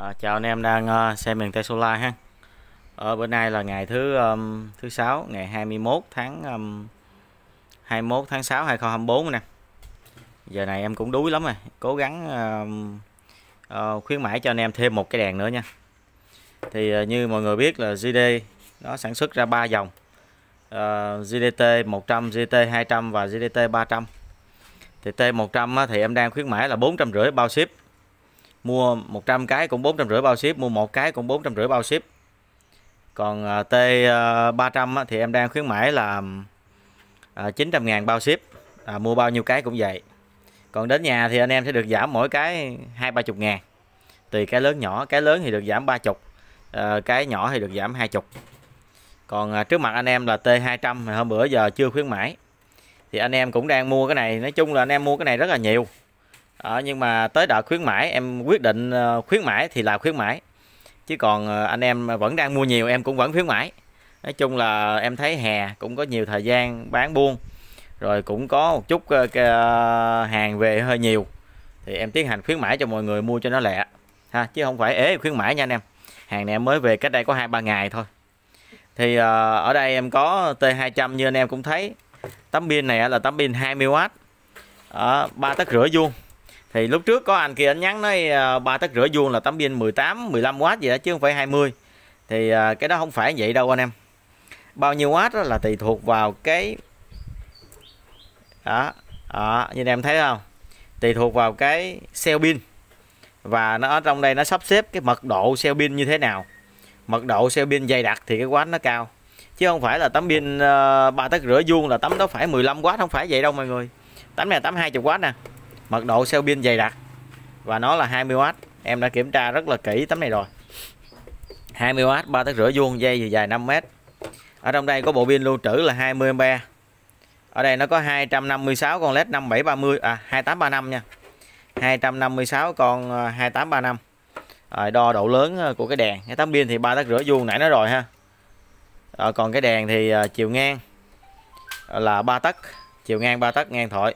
À, chào anh em đang uh, xem miền Tây Solar ha. Ở bữa nay là ngày thứ um, thứ sáu ngày 21 tháng um, 21 tháng 6 2024 nè. Giờ này em cũng đuối lắm rồi, cố gắng um, uh, khuyến mãi cho anh em thêm một cái đèn nữa nha. Thì uh, như mọi người biết là GD nó sản xuất ra ba dòng. Uh, GDT 100, GDT 200 và GDT 300. Thì T100 á, thì em đang khuyến mãi là 450 bao ship mua 100 cái cũng 450 bao ship mua một cái cũng 450 bao ship còn à, T300 à, thì em đang khuyến mãi là 900 à, ngàn bao ship à, mua bao nhiêu cái cũng vậy còn đến nhà thì anh em sẽ được giảm mỗi cái hai ba chục ngàn tùy cái lớn nhỏ cái lớn thì được giảm ba chục cái nhỏ thì được giảm hai chục còn trước mặt anh em là T200 hôm bữa giờ chưa khuyến mãi thì anh em cũng đang mua cái này nói chung là anh em mua cái này rất là nhiều à, nhưng mà tới đợt khuyến mãi em quyết định ờ, khuyến mãi thì là khuyến mãi chứ còn ờ, anh em vẫn đang mua nhiều em cũng vẫn khuyến mãi nói chung là em thấy hè cũng có nhiều thời gian bán buôn rồi cũng có một chút hàng về hơi nhiều thì em tiến hành khuyến mãi cho mọi người mua cho nó lẹ ha chứ không phải ế khuyến mãi nha anh em hàng này em mới về cách đây có hai ba ngày thôi thì ở đây em có T200 như anh em cũng thấy tấm pin này là tấm pin 20W ba tấc rưỡi vuông thì lúc trước có anh kia anh nhắn nói à, ba tấc rưỡi vuông là tấm pin 18 15W gì đó chứ không phải 20 thì à, cái đó không phải vậy đâu anh em bao nhiêu watt đó là tùy thuộc vào cái đó, đó như em thấy không tùy thuộc vào cái cell pin và nó ở trong đây nó sắp xếp cái mật độ cell pin như thế nào mật độ cell pin dày đặc thì cái watt nó cao chứ không phải là tấm pin à, ba tấc rưỡi vuông là tấm đó phải 15W không phải vậy đâu mọi người tấm này tấm 20W nè mật độ xeo pin dày đặc và nó là 20W em đã kiểm tra rất là kỹ tấm này rồi 20W 3 tấc rưỡi vuông dây dài 5m ở trong đây có bộ pin lưu trữ là 20A ở đây nó có 256 con led 5730 à 2835 nha 256 con 2835 à, rồi đo độ lớn à, của cái đèn cái tấm pin thì 3 tấc rưỡi vuông nãy nói rồi ha rồi, còn cái đèn thì à, chiều ngang là 3 tấc chiều ngang 3 tấc ngang thoại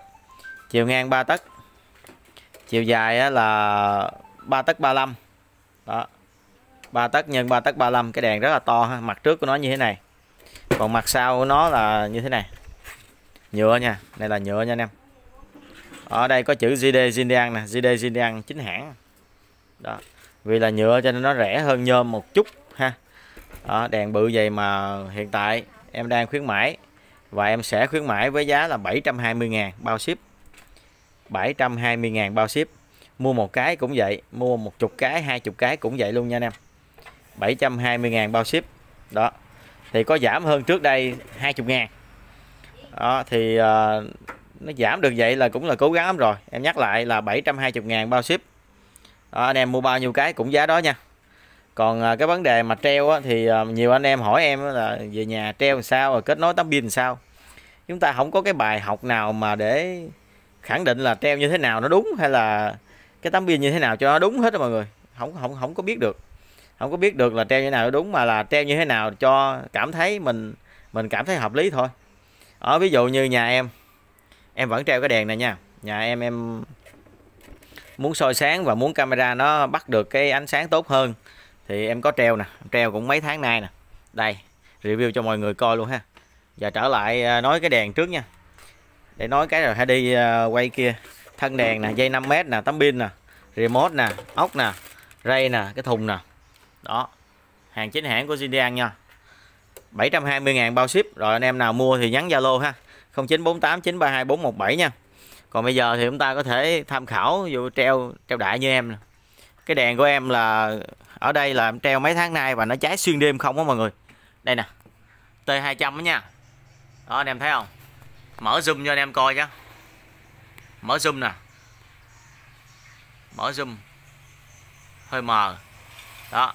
chiều ngang 3 tấc chiều dài là 3 tấc 35 đó 3 tấc nhân 3 tấc 35 cái đèn rất là to ha. mặt trước của nó như thế này còn mặt sau của nó là như thế này nhựa nha đây là nhựa nha anh em ở đây có chữ JD Zindian nè JD Zindian chính hãng đó vì là nhựa cho nên nó rẻ hơn nhôm một chút ha đó, đèn bự vậy mà hiện tại em đang khuyến mãi và em sẽ khuyến mãi với giá là 720 ngàn bao ship 720.000 bao ship mua một cái cũng vậy mua một chục cái hai chục cái cũng vậy luôn nha anh em 720.000 bao ship đó thì có giảm hơn trước đây 20 ngàn đó thì uh, nó giảm được vậy là cũng là cố gắng lắm rồi em nhắc lại là 720 ngàn bao ship đó, anh em mua bao nhiêu cái cũng giá đó nha còn uh, cái vấn đề mà treo á, thì uh, nhiều anh em hỏi em là về nhà treo làm sao rồi kết nối tấm pin sao chúng ta không có cái bài học nào mà để khẳng định là treo như thế nào nó đúng hay là cái tấm pin như thế nào cho nó đúng hết rồi mọi người không không không có biết được không có biết được là treo như thế nào đúng mà là treo như thế nào cho cảm thấy mình mình cảm thấy hợp lý thôi ở ví dụ như nhà em em vẫn treo cái đèn này nha nhà em em muốn soi sáng và muốn camera nó bắt được cái ánh sáng tốt hơn thì em có treo nè treo cũng mấy tháng nay nè đây review cho mọi người coi luôn ha và trở lại à, nói cái đèn trước nha để nói cái rồi hãy đi uh, quay kia thân đèn nè dây 5m nè tấm pin nè remote nè ốc nè ray nè cái thùng nè đó hàng chính hãng của Zidane nha 720 ngàn bao ship rồi anh em nào mua thì nhắn Zalo ha 0948 932 417 nha còn bây giờ thì chúng ta có thể tham khảo dù treo treo đại như em cái đèn của em là ở đây là em treo mấy tháng nay và nó cháy xuyên đêm không á mọi người đây nè T200 đó nha đó anh em thấy không mở zoom cho anh em coi nhé mở zoom nè mở zoom hơi mờ đó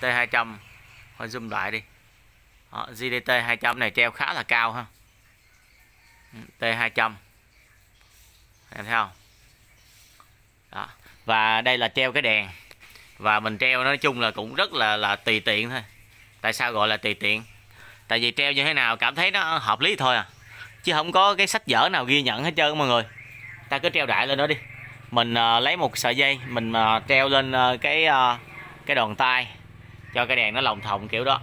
T200 hơi zoom lại đi đó, GDT 200 này treo khá là cao ha T200 em thấy không đó. và đây là treo cái đèn và mình treo nói chung là cũng rất là là tùy tiện thôi tại sao gọi là tùy tiện tại vì treo như thế nào cảm thấy nó hợp lý thôi à chứ không có cái sách vở nào ghi nhận hết trơn mọi người ta cứ treo đại lên đó đi mình uh, lấy một sợi dây mình uh, treo lên uh, cái uh, cái đòn tay cho cái đèn nó lồng thòng kiểu đó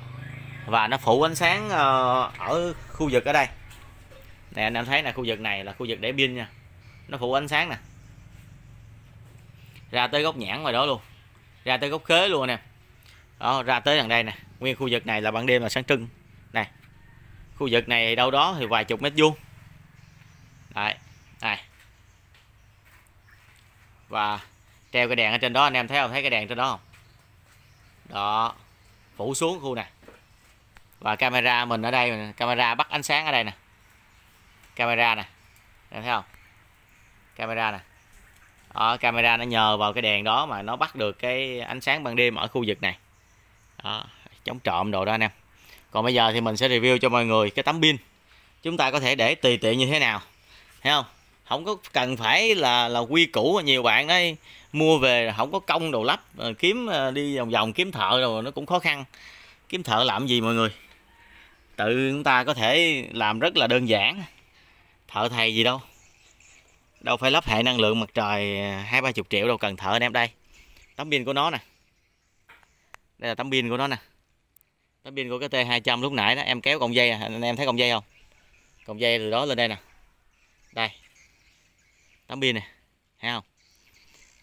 và nó phủ ánh sáng uh, ở khu vực ở đây nè anh em thấy là khu vực này là khu vực để pin nha nó phủ ánh sáng nè ra tới góc nhãn ngoài đó luôn ra tới góc khế luôn nè đó ra tới đằng đây nè nguyên khu vực này là ban đêm là sáng trưng này khu vực này thì đâu đó thì vài chục mét vuông đấy này và treo cái đèn ở trên đó anh em thấy không thấy cái đèn trên đó không đó phủ xuống khu này và camera mình ở đây camera bắt ánh sáng ở đây nè camera nè em thấy không camera nè đó, camera nó nhờ vào cái đèn đó mà nó bắt được cái ánh sáng ban đêm ở khu vực này đó, chống trộm đồ đó anh em còn bây giờ thì mình sẽ review cho mọi người cái tấm pin chúng ta có thể để tùy tiện như thế nào thấy không không có cần phải là là quy củ nhiều bạn ấy mua về không có công đồ lắp ờ, kiếm ờ, đi vòng vòng kiếm thợ rồi nó cũng khó khăn kiếm thợ làm gì mọi người tự chúng ta có thể làm rất là đơn giản thợ thầy gì đâu đâu phải lắp hệ năng lượng mặt trời ờ, hai ba chục triệu đâu cần thợ anh em đây tấm pin của nó nè đây là tấm pin của nó nè tấm pin của cái T200 lúc nãy đó em kéo cọng dây à, anh em thấy cọng dây không cọng dây từ đó lên đây nè đây tấm pin này thấy không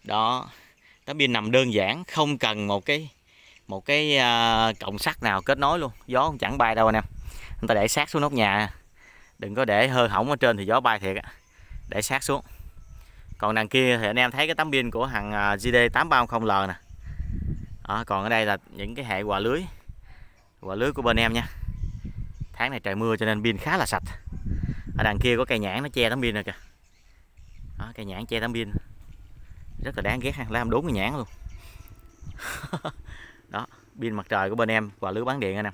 đó tấm pin nằm đơn giản không cần một cái một cái uh, cọng sắt nào kết nối luôn gió cũng chẳng bay đâu anh em chúng ta để sát xuống nóc nhà đừng có để hơi hỏng ở trên thì gió bay thiệt á để sát xuống còn đằng kia thì anh em thấy cái tấm pin của hàng GD 830L nè đó, còn ở đây là những cái hệ quà lưới quả lưới của bên em nha tháng này trời mưa cho nên pin khá là sạch ở đằng kia có cây nhãn nó che tấm pin rồi kìa đó, cây nhãn che tấm pin rất là đáng ghét ha làm đốn cây nhãn luôn đó pin mặt trời của bên em quả lưới bán điện anh em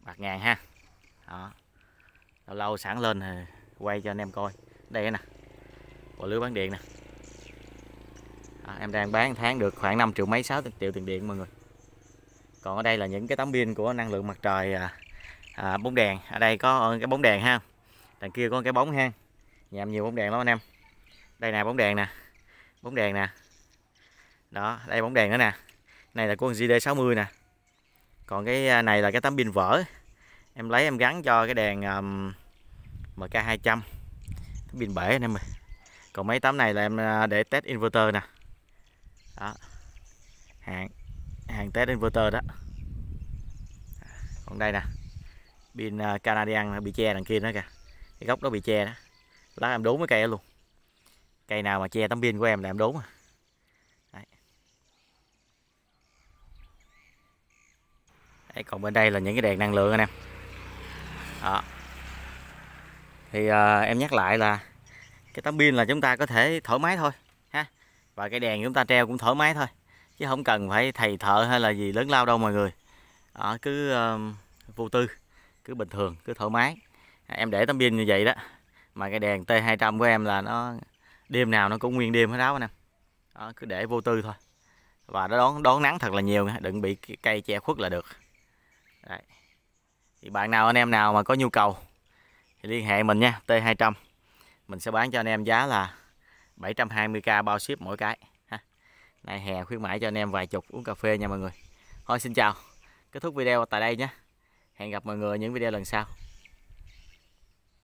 bạc ngàn ha đó lâu lâu sáng lên thì quay cho anh em coi đây nè quả lưới bán điện nè đó, em đang bán tháng được khoảng 5 triệu mấy 6 triệu tiền điện mọi người còn ở đây là những cái tấm pin của năng lượng mặt trời à, à, bóng đèn ở đây có ờ, cái bóng đèn ha đằng kia có cái bóng ha nhàm nhiều bóng đèn lắm anh em đây nè bóng đèn nè bóng đèn nè đó đây bóng đèn nữa nè này là con JD60 nè còn cái à, này là cái tấm pin vỡ em lấy em gắn cho cái đèn um, MK200 tấm pin bể anh em ơi còn mấy tấm này là em à, để test inverter nè đó hạn hàng test inverter đó còn đây nè pin à, Canadian bị che đằng kia nữa kìa cái góc đó bị che đó Lát em đốn cái cây đó luôn cây nào mà che tấm pin của em là em đốn à Đấy. Đấy, còn bên đây là những cái đèn năng lượng anh em đó. thì à, em nhắc lại là cái tấm pin là chúng ta có thể thoải mái thôi ha và cái đèn chúng ta treo cũng thoải mái thôi chứ không cần phải thầy thợ hay là gì lớn lao đâu mọi người à, cứ uh, vô tư cứ bình thường cứ thoải mái à, em để tấm pin như vậy đó mà cái đèn t 200 của em là nó đêm nào nó cũng nguyên đêm hết đó anh em à, cứ để vô tư thôi và nó đón đón nắng thật là nhiều đừng bị cây che khuất là được Đấy. thì bạn nào anh em nào mà có nhu cầu thì liên hệ mình nha t 200 mình sẽ bán cho anh em giá là 720k bao ship mỗi cái này hè khuyến mãi cho anh em vài chục uống cà phê nha mọi người. Thôi xin chào. Kết thúc video tại đây nhé. Hẹn gặp mọi người ở những video lần sau.